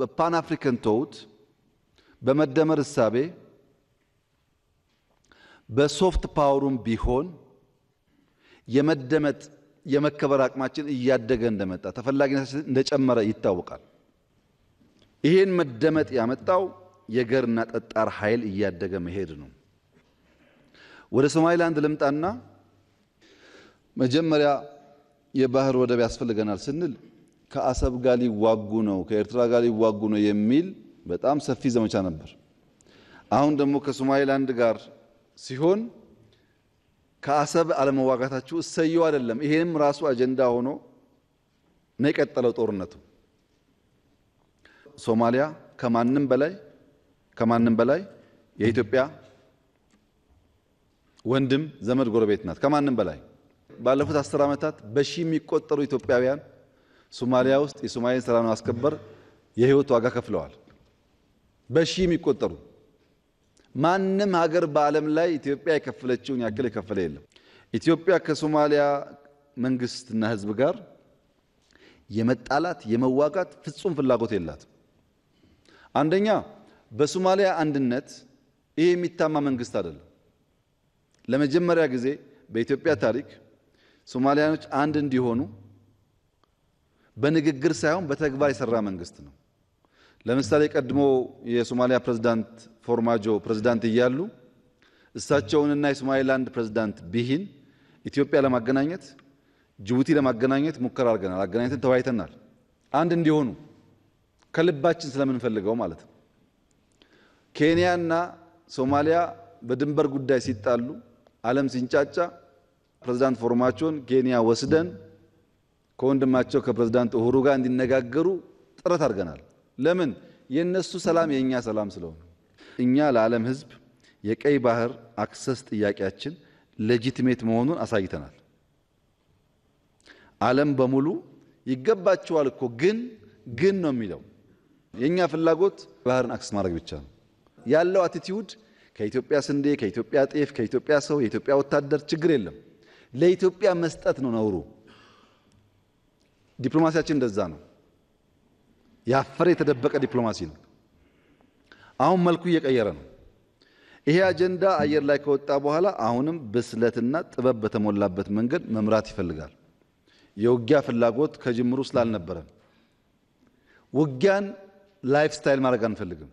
በፓን አፍሪካን ቶውት በመደመር እሳቤ በሶፍት ፓወሩም ቢሆን የመደመጥ የመከበር አቅማችን እያደገ እንደመጣ ተፈላጊነታችን እንደጨመረ ይታወቃል። ይሄን መደመጥ ያመጣው የገርና ጠጣር ኃይል እያደገ መሄድ ነው። ወደ ሶማሊላንድ ልምጣና መጀመሪያ የባህር ወደብ ያስፈልገናል ስንል ከአሰብ ጋር ሊዋጉ ነው፣ ከኤርትራ ጋር ሊዋጉ ነው የሚል በጣም ሰፊ ዘመቻ ነበር። አሁን ደግሞ ከሶማሌላንድ ጋር ሲሆን ከአሰብ አለመዋጋታችሁ እሰየው አይደለም። ይሄንም ራሱ አጀንዳ ሆኖ ነው የቀጠለው ጦርነቱ። ሶማሊያ ከማንም በላይ ከማንም በላይ የኢትዮጵያ ወንድም ዘመድ ጎረቤት ናት። ከማንም በላይ ባለፉት አስር ዓመታት በሺ የሚቆጠሩ ኢትዮጵያውያን ሶማሊያ ውስጥ የሶማሌን ሰላም ማስከበር የህይወት ዋጋ ከፍለዋል። በሺ የሚቆጠሩ ማንም ሀገር በዓለም ላይ ኢትዮጵያ የከፈለችውን ያክል የከፈለ የለም። ኢትዮጵያ ከሶማሊያ መንግስትና ህዝብ ጋር የመጣላት የመዋጋት ፍጹም ፍላጎት የላትም። አንደኛ በሶማሊያ አንድነት ይህ የሚታማ መንግስት አይደለም። ለመጀመሪያ ጊዜ በኢትዮጵያ ታሪክ ሶማሊያኖች አንድ እንዲሆኑ በንግግር ሳይሆን በተግባር የሰራ መንግስት ነው። ለምሳሌ ቀድሞ የሶማሊያ ፕሬዝዳንት ፎርማጆ ፕሬዝዳንት እያሉ እሳቸውንና የሶማሌላንድ ፕሬዝዳንት ቢሂን ኢትዮጵያ ለማገናኘት ጅቡቲ ለማገናኘት ሙከራ አድርገናል። አገናኝተን ተወያይተናል። አንድ እንዲሆኑ ከልባችን ስለምንፈልገው ማለት ነው። ኬንያና ሶማሊያ በድንበር ጉዳይ ሲጣሉ ዓለም ሲንጫጫ ፕሬዝዳንት ፎርማቾን ኬንያ ወስደን ከወንድማቸው ከፕሬዝዳንት ኡሁሩ ጋር እንዲነጋገሩ ጥረት አድርገናል። ለምን? የእነሱ ሰላም የእኛ ሰላም ስለሆነ እኛ ለዓለም ህዝብ የቀይ ባህር አክሰስ ጥያቄያችን ሌጂቲሜት መሆኑን አሳይተናል። ዓለም በሙሉ ይገባቸዋል እኮ ግን ግን ነው የሚለው። የእኛ ፍላጎት ባህርን አክሰስ ማድረግ ብቻ ነው ያለው አቲቲዩድ። ከኢትዮጵያ ስንዴ፣ ከኢትዮጵያ ጤፍ፣ ከኢትዮጵያ ሰው፣ የኢትዮጵያ ወታደር ችግር የለም። ለኢትዮጵያ መስጠት ነው ነውሩ። ዲፕሎማሲያችን እንደዛ ነው። ያፈረ የተደበቀ ዲፕሎማሲ ነው። አሁን መልኩ እየቀየረ ነው። ይሄ አጀንዳ አየር ላይ ከወጣ በኋላ አሁንም ብስለትና ጥበብ በተሞላበት መንገድ መምራት ይፈልጋል። የውጊያ ፍላጎት ከጅምሩ ስላልነበረን ውጊያን ላይፍ ስታይል ማድረግ አንፈልግም።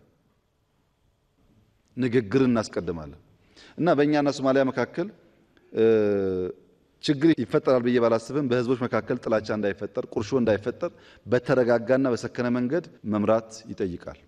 ንግግር እናስቀድማለን እና በእኛና ሶማሊያ መካከል ችግር ይፈጠራል ብዬ ባላስብም በህዝቦች መካከል ጥላቻ እንዳይፈጠር፣ ቁርሾ እንዳይፈጠር በተረጋጋና በሰከነ መንገድ መምራት ይጠይቃል።